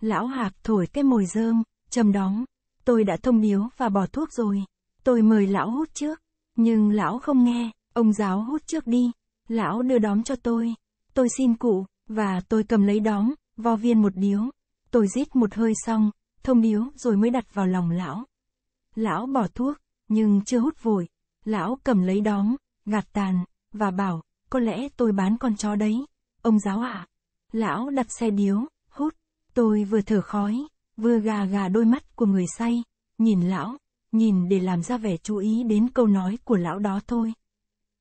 Lão Hạc thổi cái mồi rơm, châm đóng. Tôi đã thông điếu và bỏ thuốc rồi. Tôi mời lão hút trước. Nhưng lão không nghe, ông giáo hút trước đi. Lão đưa đóm cho tôi. Tôi xin cụ, và tôi cầm lấy đóm, vo viên một điếu. Tôi rít một hơi xong, thông điếu rồi mới đặt vào lòng lão. Lão bỏ thuốc, nhưng chưa hút vội. Lão cầm lấy đóm, gạt tàn, và bảo, có lẽ tôi bán con chó đấy. Ông giáo ạ. À? Lão đặt xe điếu, Tôi vừa thở khói, vừa gà gà đôi mắt của người say, nhìn lão, nhìn để làm ra vẻ chú ý đến câu nói của lão đó thôi.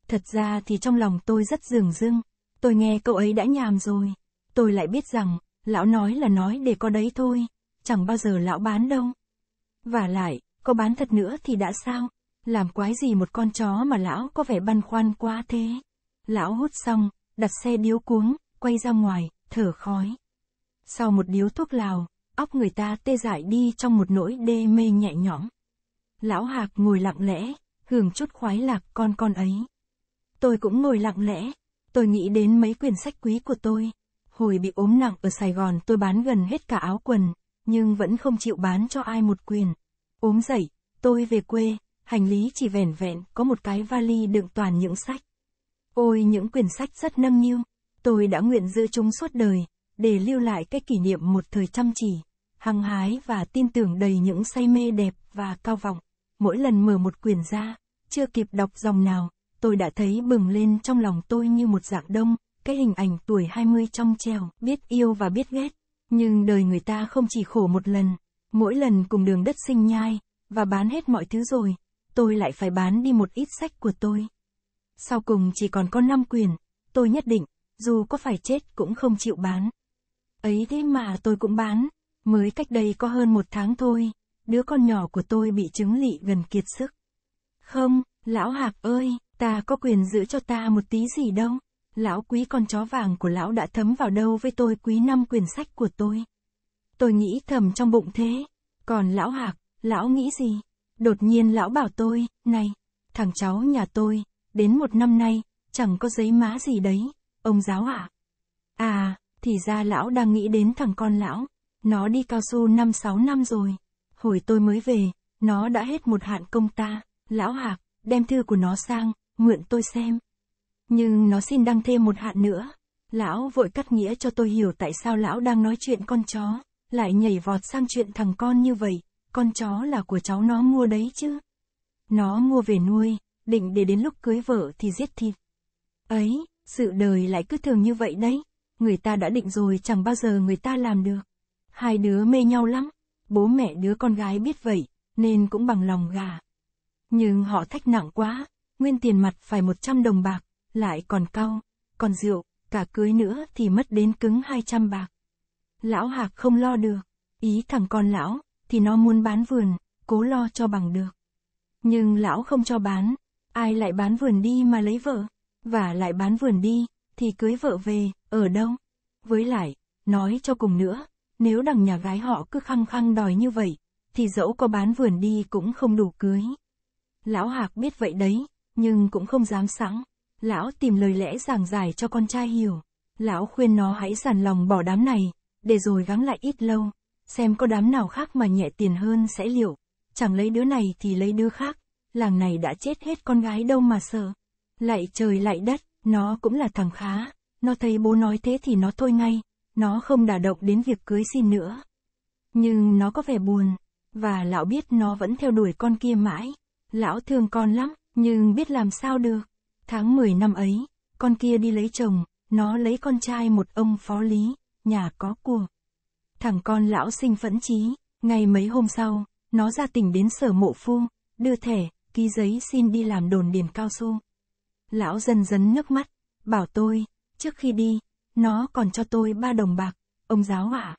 Thật ra thì trong lòng tôi rất dường dưng, tôi nghe cậu ấy đã nhàm rồi, tôi lại biết rằng, lão nói là nói để có đấy thôi, chẳng bao giờ lão bán đâu. Và lại, có bán thật nữa thì đã sao, làm quái gì một con chó mà lão có vẻ băn khoăn quá thế. Lão hút xong, đặt xe điếu cuống, quay ra ngoài, thở khói. Sau một điếu thuốc lào, óc người ta tê dại đi trong một nỗi đê mê nhẹ nhõm. Lão Hạc ngồi lặng lẽ, hưởng chút khoái lạc con con ấy. Tôi cũng ngồi lặng lẽ, tôi nghĩ đến mấy quyển sách quý của tôi. Hồi bị ốm nặng ở Sài Gòn tôi bán gần hết cả áo quần, nhưng vẫn không chịu bán cho ai một quyền. Ốm dậy, tôi về quê, hành lý chỉ vẻn vẹn có một cái vali đựng toàn những sách. Ôi những quyển sách rất nâng niu, tôi đã nguyện giữ chúng suốt đời, để lưu lại cái kỷ niệm một thời chăm chỉ, hăng hái và tin tưởng đầy những say mê đẹp và cao vọng. Mỗi lần mở một quyển ra, chưa kịp đọc dòng nào, tôi đã thấy bừng lên trong lòng tôi như một dạng đông, cái hình ảnh tuổi 20 trong trèo, biết yêu và biết ghét. Nhưng đời người ta không chỉ khổ một lần, mỗi lần cùng đường đất sinh nhai, và bán hết mọi thứ rồi, tôi lại phải bán đi một ít sách của tôi. Sau cùng chỉ còn có 5 quyền, tôi nhất định, dù có phải chết cũng không chịu bán ấy thế mà tôi cũng bán, mới cách đây có hơn một tháng thôi, đứa con nhỏ của tôi bị chứng lị gần kiệt sức. Không, lão hạc ơi, ta có quyền giữ cho ta một tí gì đâu. Lão quý con chó vàng của lão đã thấm vào đâu với tôi quý năm quyền sách của tôi. Tôi nghĩ thầm trong bụng thế. Còn lão hạc, lão nghĩ gì? Đột nhiên lão bảo tôi, này, thằng cháu nhà tôi, đến một năm nay, chẳng có giấy má gì đấy, ông giáo ạ. À? à, thì ra lão đang nghĩ đến thằng con lão. Nó đi cao su 5-6 năm rồi. Hồi tôi mới về, nó đã hết một hạn công ta. Lão Hạc, đem thư của nó sang, mượn tôi xem. Nhưng nó xin đăng thêm một hạn nữa. Lão vội cắt nghĩa cho tôi hiểu tại sao lão đang nói chuyện con chó, lại nhảy vọt sang chuyện thằng con như vậy. Con chó là của cháu nó mua đấy chứ. Nó mua về nuôi, định để đến lúc cưới vợ thì giết thịt. Ấy, sự đời lại cứ thường như vậy đấy người ta đã định rồi chẳng bao giờ người ta làm được. Hai đứa mê nhau lắm, bố mẹ đứa con gái biết vậy, nên cũng bằng lòng gà. Nhưng họ thách nặng quá, nguyên tiền mặt phải 100 đồng bạc, lại còn cao còn rượu, cả cưới nữa thì mất đến cứng 200 bạc. Lão Hạc không lo được, ý thằng con lão, thì nó muốn bán vườn, cố lo cho bằng được. Nhưng lão không cho bán, ai lại bán vườn đi mà lấy vợ, và lại bán vườn đi, thì cưới vợ về, ở đâu? Với lại, nói cho cùng nữa, nếu đằng nhà gái họ cứ khăng khăng đòi như vậy, thì dẫu có bán vườn đi cũng không đủ cưới. Lão Hạc biết vậy đấy, nhưng cũng không dám sẵn. Lão tìm lời lẽ giảng giải cho con trai hiểu. Lão khuyên nó hãy sàn lòng bỏ đám này, để rồi gắng lại ít lâu, xem có đám nào khác mà nhẹ tiền hơn sẽ liệu. Chẳng lấy đứa này thì lấy đứa khác, làng này đã chết hết con gái đâu mà sợ. Lại trời lại đất, nó cũng là thằng khá. Nó thấy bố nói thế thì nó thôi ngay, nó không đả động đến việc cưới xin nữa. Nhưng nó có vẻ buồn, và lão biết nó vẫn theo đuổi con kia mãi. Lão thương con lắm, nhưng biết làm sao được. Tháng 10 năm ấy, con kia đi lấy chồng, nó lấy con trai một ông phó lý, nhà có của. Thằng con lão sinh phẫn trí, ngày mấy hôm sau, nó ra tỉnh đến sở mộ phu, đưa thẻ, ký giấy xin đi làm đồn điền cao su. Lão dần dần nước mắt, bảo tôi, Trước khi đi, nó còn cho tôi ba đồng bạc, ông giáo ạ. À.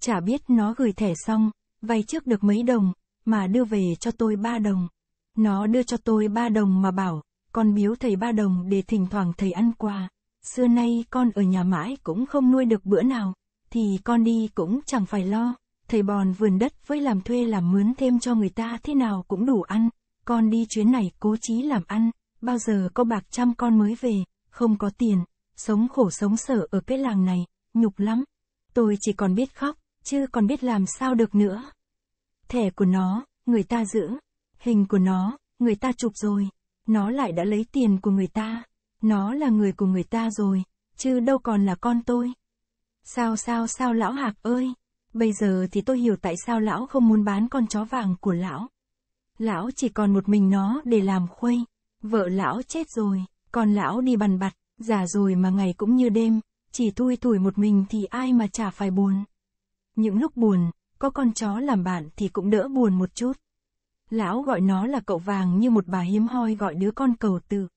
Chả biết nó gửi thẻ xong, vay trước được mấy đồng, mà đưa về cho tôi ba đồng. Nó đưa cho tôi ba đồng mà bảo, con biếu thầy ba đồng để thỉnh thoảng thầy ăn quà. Xưa nay con ở nhà mãi cũng không nuôi được bữa nào, thì con đi cũng chẳng phải lo. Thầy bòn vườn đất với làm thuê làm mướn thêm cho người ta thế nào cũng đủ ăn. Con đi chuyến này cố chí làm ăn, bao giờ có bạc trăm con mới về, không có tiền, sống khổ sống sở ở cái làng này, nhục lắm. Tôi chỉ còn biết khóc, chứ còn biết làm sao được nữa. Thẻ của nó, người ta giữ. Hình của nó, người ta chụp rồi. Nó lại đã lấy tiền của người ta. Nó là người của người ta rồi, chứ đâu còn là con tôi. Sao sao sao lão hạc ơi, bây giờ thì tôi hiểu tại sao lão không muốn bán con chó vàng của lão. Lão chỉ còn một mình nó để làm khuây. Vợ lão chết rồi, còn lão đi bàn bặt. Già rồi mà ngày cũng như đêm, chỉ thui tuổi một mình thì ai mà chả phải buồn. Những lúc buồn, có con chó làm bạn thì cũng đỡ buồn một chút. Lão gọi nó là cậu vàng như một bà hiếm hoi gọi đứa con cầu tự.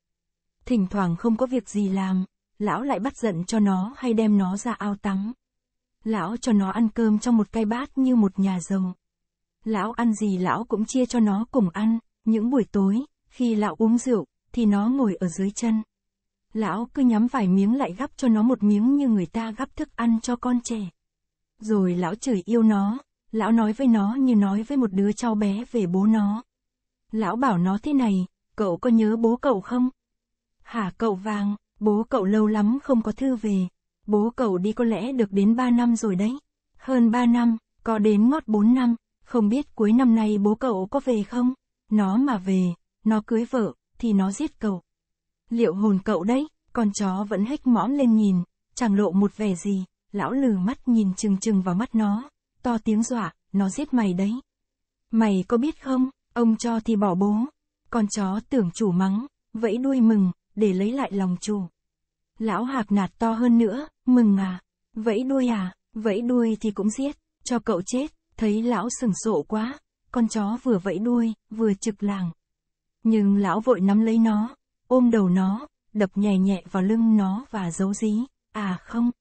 Thỉnh thoảng không có việc gì làm, lão lại bắt giận cho nó hay đem nó ra ao tắm. Lão cho nó ăn cơm trong một cái bát như một nhà rồng. Lão ăn gì lão cũng chia cho nó cùng ăn, những buổi tối, khi lão uống rượu, thì nó ngồi ở dưới chân, lão cứ nhắm vài miếng lại gắp cho nó một miếng như người ta gắp thức ăn cho con trẻ. Rồi lão chửi yêu nó, lão nói với nó như nói với một đứa cháu bé về bố nó. Lão bảo nó thế này, cậu có nhớ bố cậu không? Hả cậu vàng, bố cậu lâu lắm không có thư về. Bố cậu đi có lẽ được đến ba năm rồi đấy. Hơn ba năm, có đến ngót bốn năm, không biết cuối năm nay bố cậu có về không? Nó mà về, nó cưới vợ, thì nó giết cậu liệu hồn cậu đấy, con chó vẫn hếch mõm lên nhìn, chẳng lộ một vẻ gì, lão lừ mắt nhìn chừng chừng vào mắt nó, to tiếng dọa, nó giết mày đấy. Mày có biết không, ông cho thì bỏ bố, con chó tưởng chủ mắng, vẫy đuôi mừng, để lấy lại lòng chủ. Lão hạc nạt to hơn nữa, mừng à, vẫy đuôi à, vẫy đuôi thì cũng giết, cho cậu chết, thấy lão sừng sộ quá, con chó vừa vẫy đuôi, vừa trực làng. Nhưng lão vội nắm lấy nó, ôm đầu nó, đập nhẹ nhẹ vào lưng nó và giấu dí, à không,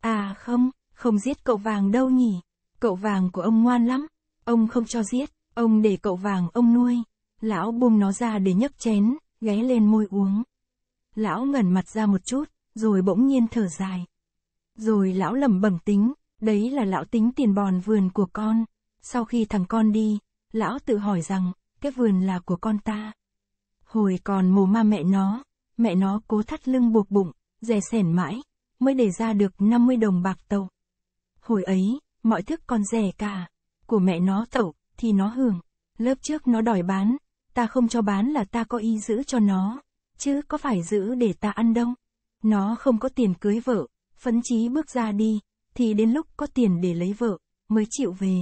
à không, không giết cậu vàng đâu nhỉ, cậu vàng của ông ngoan lắm, ông không cho giết, ông để cậu vàng ông nuôi, lão buông nó ra để nhấc chén, ghé lên môi uống. Lão ngẩn mặt ra một chút, rồi bỗng nhiên thở dài. Rồi lão lẩm bẩm tính, đấy là lão tính tiền bòn vườn của con. Sau khi thằng con đi, lão tự hỏi rằng, cái vườn là của con ta, Hồi còn mồ ma mẹ nó, mẹ nó cố thắt lưng buộc bụng, dè sẻn mãi, mới để ra được 50 đồng bạc tàu. Hồi ấy, mọi thức còn rẻ cả, của mẹ nó tẩu, thì nó hưởng, lớp trước nó đòi bán, ta không cho bán là ta có ý giữ cho nó, chứ có phải giữ để ta ăn đông. Nó không có tiền cưới vợ, phấn chí bước ra đi, thì đến lúc có tiền để lấy vợ, mới chịu về.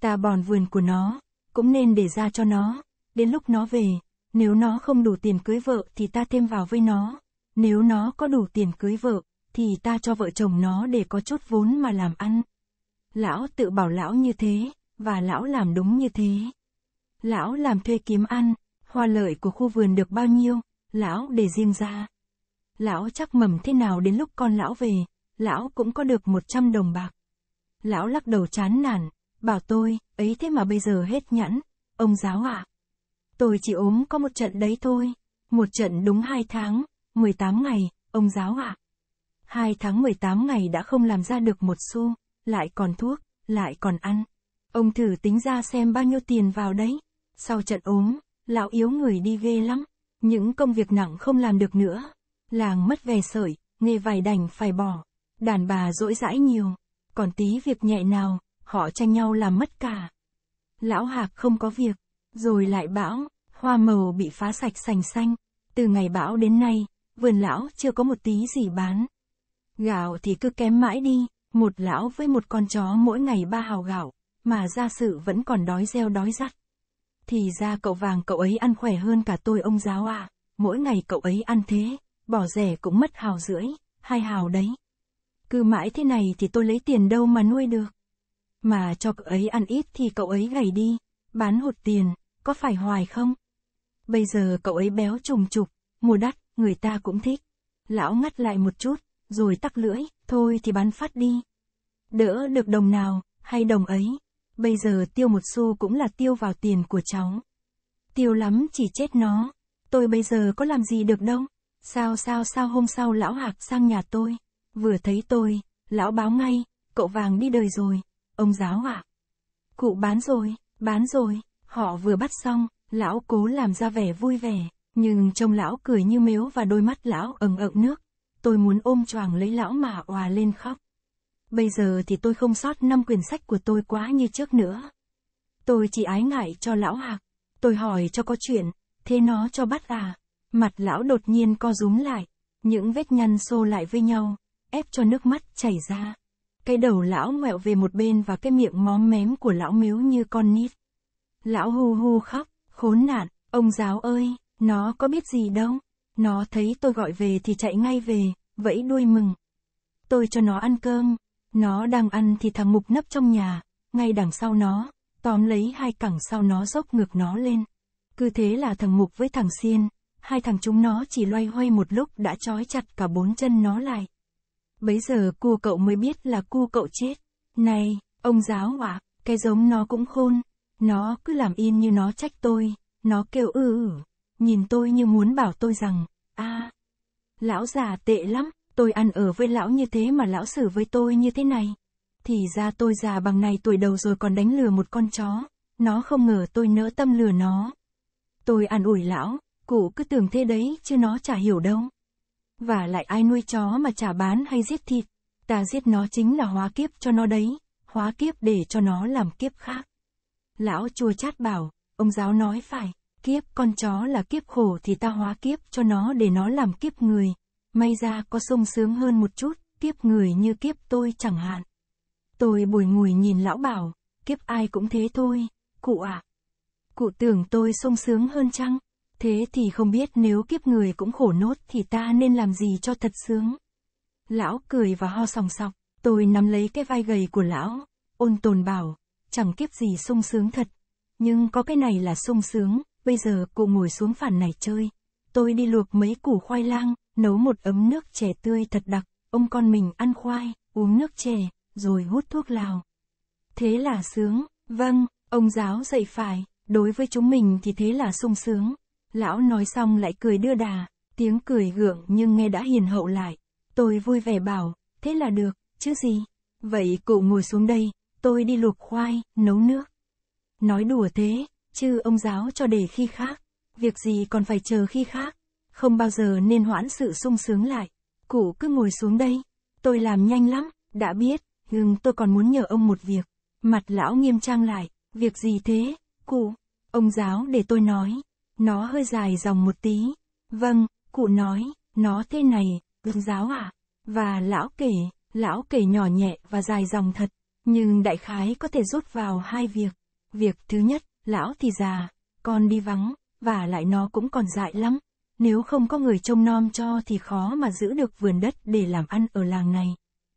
Ta bòn vườn của nó, cũng nên để ra cho nó, đến lúc nó về, nếu nó không đủ tiền cưới vợ thì ta thêm vào với nó. Nếu nó có đủ tiền cưới vợ, thì ta cho vợ chồng nó để có chút vốn mà làm ăn. Lão tự bảo lão như thế, và lão làm đúng như thế. Lão làm thuê kiếm ăn, hoa lợi của khu vườn được bao nhiêu, lão để riêng ra. Lão chắc mầm thế nào đến lúc con lão về, lão cũng có được 100 đồng bạc. Lão lắc đầu chán nản, bảo tôi, ấy thế mà bây giờ hết nhẫn ông giáo ạ. À? Tôi chỉ ốm có một trận đấy thôi. Một trận đúng hai tháng, 18 ngày, ông giáo ạ. À. 2 tháng 18 ngày đã không làm ra được một xu, lại còn thuốc, lại còn ăn. Ông thử tính ra xem bao nhiêu tiền vào đấy. Sau trận ốm, lão yếu người đi ghê lắm. Những công việc nặng không làm được nữa. Làng mất về sợi, nghề vải đành phải bỏ. Đàn bà dỗi dãi nhiều. Còn tí việc nhẹ nào, họ tranh nhau làm mất cả. Lão Hạc không có việc, rồi lại bão, hoa màu bị phá sạch sành xanh. Từ ngày bão đến nay, vườn lão chưa có một tí gì bán. Gạo thì cứ kém mãi đi, một lão với một con chó mỗi ngày ba hào gạo, mà gia sự vẫn còn đói gieo đói rắt. Thì ra cậu vàng cậu ấy ăn khỏe hơn cả tôi ông giáo à, mỗi ngày cậu ấy ăn thế, bỏ rẻ cũng mất hào rưỡi, hai hào đấy. Cứ mãi thế này thì tôi lấy tiền đâu mà nuôi được. Mà cho cậu ấy ăn ít thì cậu ấy gầy đi, bán hụt tiền, có phải hoài không? Bây giờ cậu ấy béo trùng trục, mua đắt, người ta cũng thích. Lão ngắt lại một chút, rồi tắc lưỡi, thôi thì bán phát đi. Đỡ được đồng nào, hay đồng ấy. Bây giờ tiêu một xu cũng là tiêu vào tiền của cháu. Tiêu lắm chỉ chết nó. Tôi bây giờ có làm gì được đâu. Sao sao sao hôm sau lão hạc sang nhà tôi. Vừa thấy tôi, lão báo ngay, cậu vàng đi đời rồi. Ông giáo ạ. À? Cụ bán rồi, bán rồi. Họ vừa bắt xong, lão cố làm ra vẻ vui vẻ, nhưng trông lão cười như mếu và đôi mắt lão ẩn ẩn nước. Tôi muốn ôm choàng lấy lão mà òa lên khóc. Bây giờ thì tôi không sót năm quyển sách của tôi quá như trước nữa. Tôi chỉ ái ngại cho lão hạc. Tôi hỏi cho có chuyện, thế nó cho bắt à? Mặt lão đột nhiên co rúm lại, những vết nhăn xô lại với nhau, ép cho nước mắt chảy ra. Cái đầu lão ngoẹo về một bên và cái miệng móm mém của lão miếu như con nít lão hô hô khóc, khốn nạn, ông giáo ơi, nó có biết gì đâu, nó thấy tôi gọi về thì chạy ngay về, vẫy đuôi mừng. Tôi cho nó ăn cơm, nó đang ăn thì thằng mục nấp trong nhà, ngay đằng sau nó, tóm lấy hai cẳng sau nó dốc ngược nó lên. Cứ thế là thằng mục với thằng xiên, hai thằng chúng nó chỉ loay hoay một lúc đã trói chặt cả bốn chân nó lại. Bấy giờ cu cậu mới biết là cu cậu chết. Này, ông giáo ạ, à, cái giống nó cũng khôn, nó cứ làm im như nó trách tôi, nó kêu ư ừ ử, ừ. nhìn tôi như muốn bảo tôi rằng, a à, lão già tệ lắm, tôi ăn ở với lão như thế mà lão xử với tôi như thế này. Thì ra tôi già bằng này tuổi đầu rồi còn đánh lừa một con chó, nó không ngờ tôi nỡ tâm lừa nó. Tôi ăn ủi lão, cụ cứ tưởng thế đấy chứ nó chả hiểu đâu. Và lại ai nuôi chó mà chả bán hay giết thịt, ta giết nó chính là hóa kiếp cho nó đấy, hóa kiếp để cho nó làm kiếp khác. Lão chua chát bảo, ông giáo nói phải, kiếp con chó là kiếp khổ thì ta hóa kiếp cho nó để nó làm kiếp người. May ra có sung sướng hơn một chút, kiếp người như kiếp tôi chẳng hạn. Tôi bồi ngùi nhìn lão bảo, kiếp ai cũng thế thôi, cụ ạ. À. Cụ tưởng tôi sung sướng hơn chăng? Thế thì không biết nếu kiếp người cũng khổ nốt thì ta nên làm gì cho thật sướng. Lão cười và ho sòng sọc, tôi nắm lấy cái vai gầy của lão, ôn tồn bảo, chẳng kiếp gì sung sướng thật. Nhưng có cái này là sung sướng, bây giờ cụ ngồi xuống phản này chơi. Tôi đi luộc mấy củ khoai lang, nấu một ấm nước chè tươi thật đặc, ông con mình ăn khoai, uống nước chè, rồi hút thuốc lào. Thế là sướng, vâng, ông giáo dạy phải, đối với chúng mình thì thế là sung sướng. Lão nói xong lại cười đưa đà, tiếng cười gượng nhưng nghe đã hiền hậu lại. Tôi vui vẻ bảo, thế là được, chứ gì. Vậy cụ ngồi xuống đây, tôi đi luộc khoai, nấu nước. Nói đùa thế, chứ ông giáo cho để khi khác, việc gì còn phải chờ khi khác, không bao giờ nên hoãn sự sung sướng lại. Cụ cứ ngồi xuống đây, tôi làm nhanh lắm, đã biết, nhưng tôi còn muốn nhờ ông một việc. Mặt lão nghiêm trang lại, việc gì thế, cụ? Ông giáo để tôi nói, nó hơi dài dòng một tí. Vâng, cụ nói, nó thế này, ông giáo à? Và lão kể, lão kể nhỏ nhẹ và dài dòng thật nhưng đại khái có thể rút vào hai việc. Việc thứ nhất, lão thì già, con đi vắng, và lại nó cũng còn dại lắm. Nếu không có người trông nom cho thì khó mà giữ được vườn đất để làm ăn ở làng này.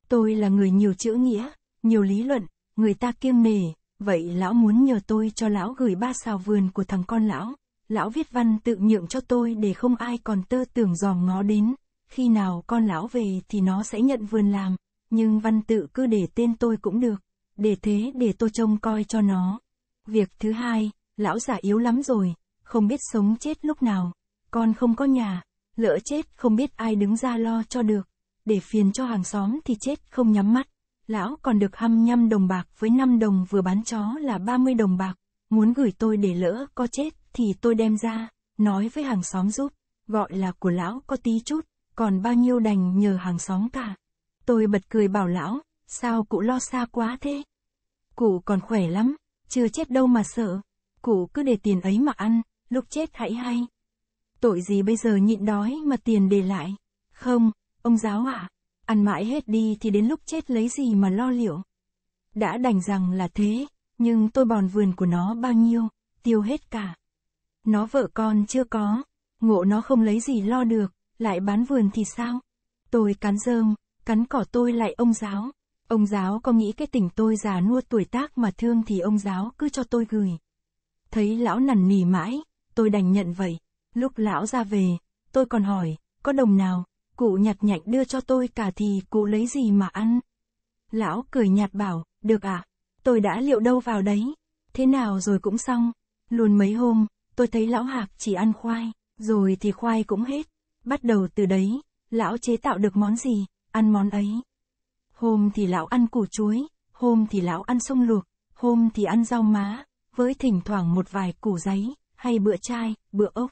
Tôi là người nhiều chữ nghĩa, nhiều lý luận, người ta kiêng nể, vậy lão muốn nhờ tôi cho lão gửi ba xào vườn của thằng con lão. Lão viết văn tự nhượng cho tôi để không ai còn tơ tưởng dòm ngó đến, khi nào con lão về thì nó sẽ nhận vườn làm nhưng văn tự cứ để tên tôi cũng được, để thế để tôi trông coi cho nó. Việc thứ hai, lão già yếu lắm rồi, không biết sống chết lúc nào, con không có nhà, lỡ chết không biết ai đứng ra lo cho được, để phiền cho hàng xóm thì chết không nhắm mắt. Lão còn được hăm nhăm đồng bạc với 5 đồng vừa bán chó là 30 đồng bạc, muốn gửi tôi để lỡ có chết thì tôi đem ra, nói với hàng xóm giúp, gọi là của lão có tí chút, còn bao nhiêu đành nhờ hàng xóm cả. Tôi bật cười bảo lão, sao cụ lo xa quá thế? Cụ còn khỏe lắm, chưa chết đâu mà sợ. Cụ cứ để tiền ấy mà ăn, lúc chết hãy hay. Tội gì bây giờ nhịn đói mà tiền để lại. Không, ông giáo ạ, à, ăn mãi hết đi thì đến lúc chết lấy gì mà lo liệu. Đã đành rằng là thế, nhưng tôi bòn vườn của nó bao nhiêu, tiêu hết cả. Nó vợ con chưa có, ngộ nó không lấy gì lo được, lại bán vườn thì sao? Tôi cắn rơm, Cắn cỏ tôi lại ông giáo. Ông giáo có nghĩ cái tình tôi già nua tuổi tác mà thương thì ông giáo cứ cho tôi gửi. Thấy lão nằn nỉ mãi, tôi đành nhận vậy. Lúc lão ra về, tôi còn hỏi, có đồng nào, cụ nhặt nhạnh đưa cho tôi cả thì cụ lấy gì mà ăn. Lão cười nhạt bảo, được ạ, à? tôi đã liệu đâu vào đấy, thế nào rồi cũng xong. Luôn mấy hôm, tôi thấy lão hạc chỉ ăn khoai, rồi thì khoai cũng hết. Bắt đầu từ đấy, lão chế tạo được món gì, ăn món ấy. Hôm thì lão ăn củ chuối, hôm thì lão ăn sông luộc, hôm thì ăn rau má, với thỉnh thoảng một vài củ giấy, hay bữa chai, bữa ốc.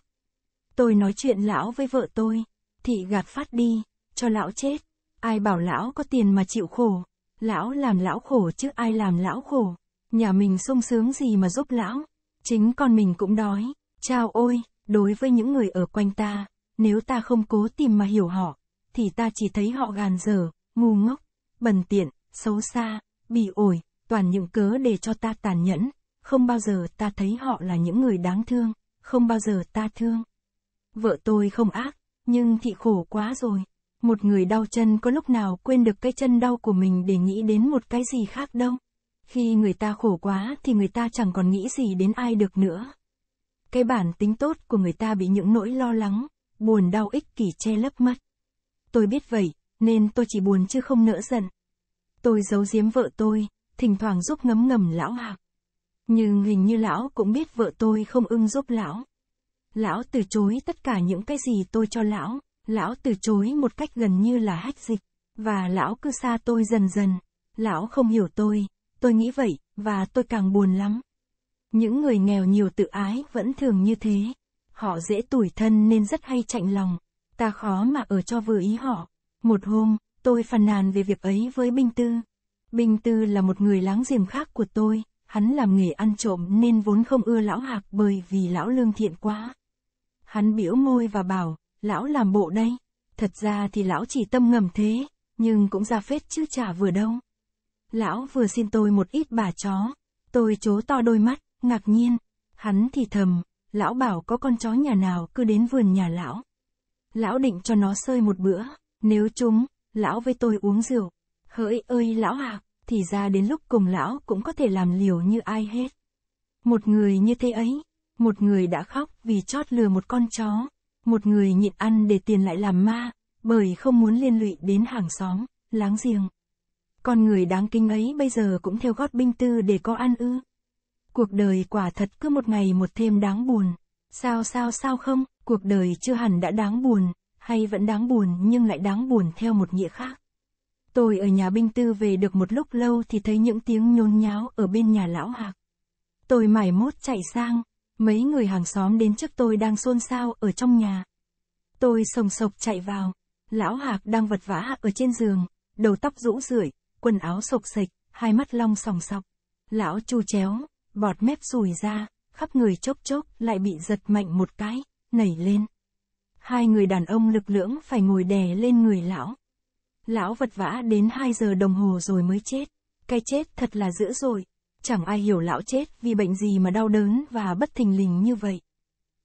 Tôi nói chuyện lão với vợ tôi, thị gạt phát đi, cho lão chết. Ai bảo lão có tiền mà chịu khổ, lão làm lão khổ chứ ai làm lão khổ. Nhà mình sung sướng gì mà giúp lão, chính con mình cũng đói. Chao ôi, đối với những người ở quanh ta, nếu ta không cố tìm mà hiểu họ, thì ta chỉ thấy họ gàn dở, ngu ngốc, bần tiện, xấu xa, bị ổi, toàn những cớ để cho ta tàn nhẫn, không bao giờ ta thấy họ là những người đáng thương, không bao giờ ta thương. Vợ tôi không ác, nhưng thị khổ quá rồi. Một người đau chân có lúc nào quên được cái chân đau của mình để nghĩ đến một cái gì khác đâu. Khi người ta khổ quá thì người ta chẳng còn nghĩ gì đến ai được nữa. Cái bản tính tốt của người ta bị những nỗi lo lắng, buồn đau ích kỷ che lấp mất. Tôi biết vậy, nên tôi chỉ buồn chứ không nỡ giận. Tôi giấu giếm vợ tôi, thỉnh thoảng giúp ngấm ngầm lão hạc. Nhưng hình như lão cũng biết vợ tôi không ưng giúp lão. Lão từ chối tất cả những cái gì tôi cho lão, lão từ chối một cách gần như là hách dịch, và lão cứ xa tôi dần dần. Lão không hiểu tôi, tôi nghĩ vậy, và tôi càng buồn lắm. Những người nghèo nhiều tự ái vẫn thường như thế. Họ dễ tủi thân nên rất hay chạnh lòng ta khó mà ở cho vừa ý họ. Một hôm, tôi phàn nàn về việc ấy với Binh Tư. Binh Tư là một người láng giềng khác của tôi, hắn làm nghề ăn trộm nên vốn không ưa lão Hạc bởi vì lão lương thiện quá. Hắn biểu môi và bảo, lão làm bộ đây. Thật ra thì lão chỉ tâm ngầm thế, nhưng cũng ra phết chứ chả vừa đâu. Lão vừa xin tôi một ít bà chó, tôi chố to đôi mắt, ngạc nhiên. Hắn thì thầm, lão bảo có con chó nhà nào cứ đến vườn nhà lão lão định cho nó sơi một bữa, nếu chúng, lão với tôi uống rượu. Hỡi ơi lão à, thì ra đến lúc cùng lão cũng có thể làm liều như ai hết. Một người như thế ấy, một người đã khóc vì chót lừa một con chó, một người nhịn ăn để tiền lại làm ma, bởi không muốn liên lụy đến hàng xóm, láng giềng. Con người đáng kinh ấy bây giờ cũng theo gót binh tư để có ăn ư. Cuộc đời quả thật cứ một ngày một thêm đáng buồn. Sao sao sao không? Cuộc đời chưa hẳn đã đáng buồn, hay vẫn đáng buồn nhưng lại đáng buồn theo một nghĩa khác. Tôi ở nhà binh tư về được một lúc lâu thì thấy những tiếng nhôn nháo ở bên nhà lão hạc. Tôi mải mốt chạy sang, mấy người hàng xóm đến trước tôi đang xôn xao ở trong nhà. Tôi sồng sộc chạy vào, lão hạc đang vật vã ở trên giường, đầu tóc rũ rượi, quần áo sộc sạch, hai mắt long sòng sọc. Lão chu chéo, bọt mép rùi ra, khắp người chốc chốc lại bị giật mạnh một cái nảy lên. Hai người đàn ông lực lưỡng phải ngồi đè lên người lão. Lão vật vã đến 2 giờ đồng hồ rồi mới chết. Cái chết thật là dữ dội. Chẳng ai hiểu lão chết vì bệnh gì mà đau đớn và bất thình lình như vậy.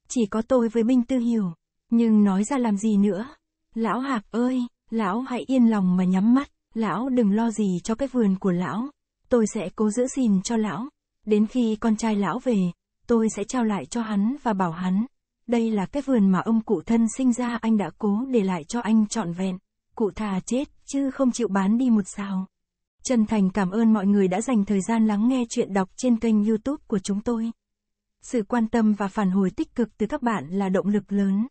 Chỉ có tôi với Minh Tư hiểu. Nhưng nói ra làm gì nữa? Lão Hạc ơi, lão hãy yên lòng mà nhắm mắt. Lão đừng lo gì cho cái vườn của lão. Tôi sẽ cố giữ gìn cho lão. Đến khi con trai lão về, tôi sẽ trao lại cho hắn và bảo hắn, đây là cái vườn mà ông cụ thân sinh ra anh đã cố để lại cho anh trọn vẹn. Cụ thà chết, chứ không chịu bán đi một sao. Chân thành cảm ơn mọi người đã dành thời gian lắng nghe chuyện đọc trên kênh youtube của chúng tôi. Sự quan tâm và phản hồi tích cực từ các bạn là động lực lớn.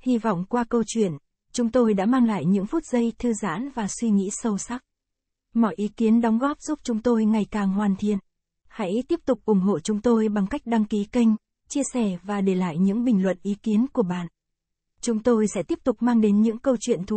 Hy vọng qua câu chuyện, chúng tôi đã mang lại những phút giây thư giãn và suy nghĩ sâu sắc. Mọi ý kiến đóng góp giúp chúng tôi ngày càng hoàn thiện. Hãy tiếp tục ủng hộ chúng tôi bằng cách đăng ký kênh chia sẻ và để lại những bình luận ý kiến của bạn. Chúng tôi sẽ tiếp tục mang đến những câu chuyện thú vị.